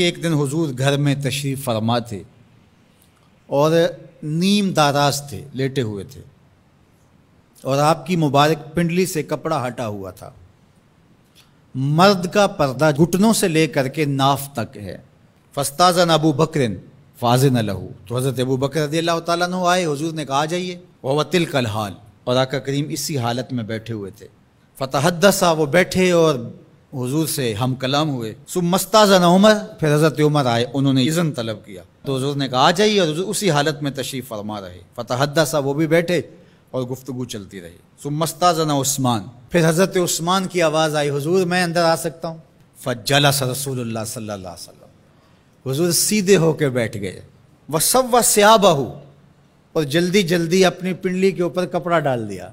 कि एक दिन हुजूर घर में तशरीफ़ फरमा थे और नीम दाराज थे लेटे हुए थे और आपकी मुबारक पिंडली से कपड़ा हटा हुआ था मर्द का पर्दा घुटनों से लेकर के नाफ तक है फस्ताजन अबू बकरिन फाजिन लहू तो हज़रत अबू बकर रदी अल्लाह तु आए हजूर ने कहा जाइए वह वतिल कल हाल और आका करीम इसी हालत में बैठे हुए थे फतहदसा वो बैठे और हुजूर से हम कलाम हुए मस्ताजन उमर फिर हज़रत उमर आए उन्होंने इज़न तलब किया तो हुजूर ने कहा आ जाइए और उसी हालत में तशरीफ़ फरमा रहे फतहदा साहब वो भी बैठे और गुफ्तु चलती रही मस्ताजन उस्मान फिर हज़रत उस्मान की आवाज़ आई हुजूर मैं अंदर आ सकता हूँ फजला रसूल सल्ला वसम हजूर सीधे होकर बैठ गए सब व स्याबाहू और जल्दी जल्दी अपनी पिंडली के ऊपर कपड़ा डाल दिया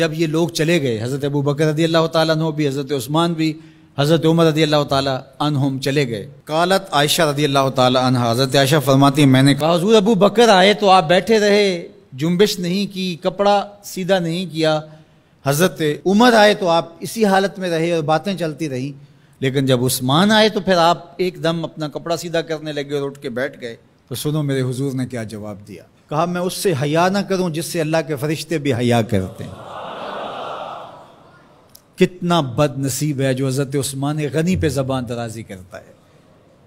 जब ये लोग चले गए हज़रत अबू बकर रदी अल्लाह तु भी हज़रत उस्मान भी हज़रत उमर रदी अल्लाह तहम चले गए कालत आयशा रदी अल्लाह तह हज़रत आयशा फरमाती मैंने कहा हजूर अबू बकर आए तो आप बैठे रहे जुम्बिश नहीं की कपड़ा सीधा नहीं किया हज़रत उमर आए तो आप इसी हालत में रहे और बातें चलती रहीं लेकिन जब उस्मान आए तो फिर आप एकदम अपना कपड़ा सीधा करने लगे और उठ के बैठ गए तो सुनो मेरे हुजूर ने क्या जवाब दिया कहा मैं उससे हया ना करूं जिससे अल्लाह के फरिश्ते भी हया करते हैं कितना बदनसीब है जो हज़रत उस्मान गनी पे ज़बान दराजी करता है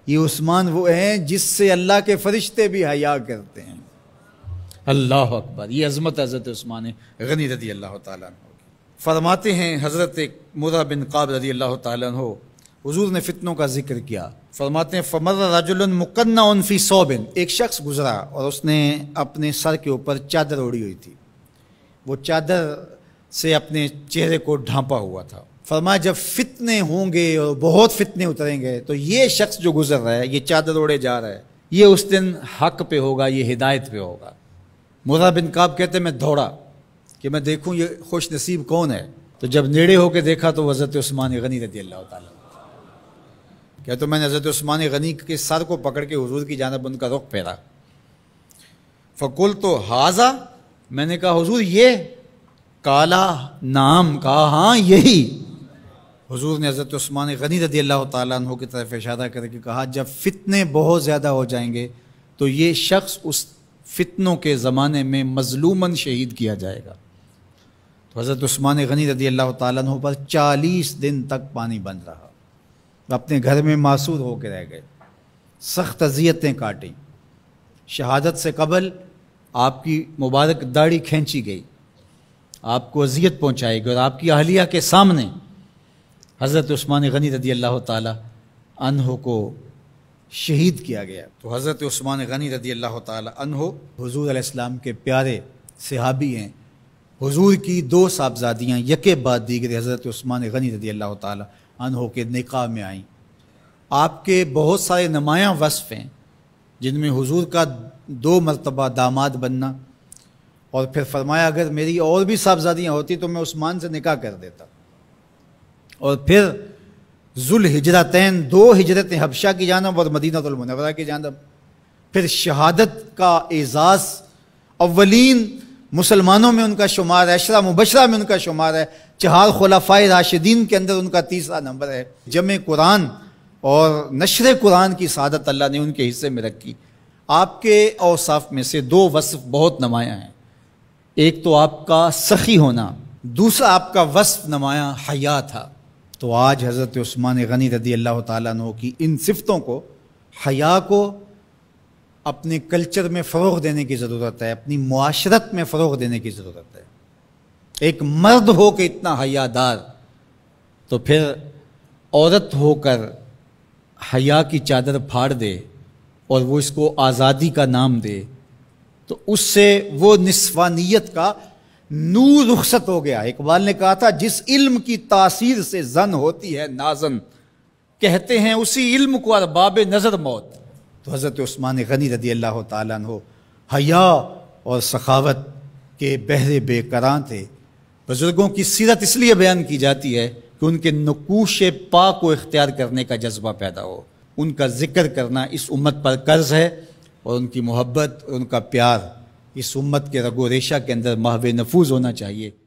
ये उस्मान वो हैं जिससे अल्लाह के फरिश्ते भी हया करते हैं अल्लाह अकबर ये अजमत हज़रत उस्मान गनी रदी अल्लाह ताली फरमाते हैं हज़रत मुरा बिन काब रदी अल्लाह तहो ने फितनों का जिक्र किया फरमाते हैं फमर राजुलमकन्ना उनफी सोबिन एक शख्स गुजरा और उसने अपने सर के ऊपर चादर ओढ़ी हुई थी वो चादर से अपने चेहरे को ढांपा हुआ था फरमाया जब फितने होंगे और बहुत फितने उतरेंगे तो ये शख्स जो गुजर रहा है ये चादर ओढ़े जा रहा है ये उस दिन हक पे होगा ये हिदायत पे होगा मुरा बिन काब कहते मैं दौड़ा कि मैं देखूं ये खुश नसीब कौन है तो जब नेड़े होके देखा तो हज़रत उस्मान गनी रदी अल्लाह तह क्या तो मैंने हज़रत उस्मान गनी के सर को पकड़ के हजूर की जानब उनका रुख फेरा फ़कुल तो हाजा मैंने कहा हजूर ये काला नाम का हाँ यही हुजूर ने हज़रत उस्मान गनी रदी अल्लाह तु की तरफ इशारा करके कहा जब फितने बहुत ज़्यादा हो जाएंगे तो ये शख्स उस फितनों के ज़माने में मजलूमन शहीद किया जाएगा तो हज़रत उस्मान गनी रदी अल्लाह तु पर चालीस दिन तक पानी बन रहा अपने घर में मासूर होकर रह गए सख्त अजियतें काटी शहादत से कबल आपकी मुबारक दाढ़ी खींची गई आपको अजियत पहुँचाएगी और आपकी अहलिया के सामने हज़रत उस्मान गनी रदी अल्लाह तहो को शहीद किया गया तो हज़रत उस्मान गनी रदी अल्लाह तहो हजूर आसमाम के प्यारे सिहाबी हैं हजूर की दो साहबजादियाँ यके बाद दीगर हज़रत उस्मान गनी रदी अल्लाह तहो के निका में आईं आपके बहुत सारे नुमायाँ वसफ़ हैं जिनमें हजूर का दो मरतबा दामाद बनना और फिर फरमाया अगर मेरी और भी साहबजादियाँ होती तो मैं उस्मान से निकाह कर देता और फिर जुल हिजरतैन दो हिजरतें हबशा की जानब और मदीनातुलमनवरा की जानब फिर शहादत का एज़ाज़ अवलिन मुसलमानों में उनका शुमार है अशरा मुबशरा में उनका शुमार है चहार खुलाफा राशिदीन के अंदर उनका तीसरा नंबर है जम कुरान और नशर कुरान की शहादत अल्लाह ने उनके हिस्से में रखी आपके औसाफ में से दो वसफ़ बहुत नमाया हैं एक तो आपका सखी होना दूसरा आपका वस्फ नमाया हया था तो आज हज़रत उस्मान गनी रदी अल्लाह तु की इन सिफतों को हया को अपने कल्चर में फ़रोग देने की ज़रूरत है अपनी माशरत में फ़रोग देने की ज़रूरत है एक मर्द हो के इतना हयादार तो फिर औरत होकर हया की चादर फाड़ दे और वो इसको आज़ादी का नाम दे तो उससे वो निस्वानियत का नूर रुखसत हो गया इकबाल ने कहा था जिस इल्म की तासीर से जन होती है नाजन कहते हैं उसी इल्म को अरबाब नज़र मौत तो हज़रत उस्मान गनी रदी अल्लाह तु हया और सखावत के बहरे बेकर थे बुज़ुर्गों की सीरत इसलिए बयान की जाती है कि उनके नकूश पा को इख्तियार करने का जज्बा पैदा हो उनका जिक्र करना इस उम्मत पर कर्ज है और उनकी मोहब्बत और उनका प्यार इस उम्मत के रगो रेशा के अंदर महव नफूज होना चाहिए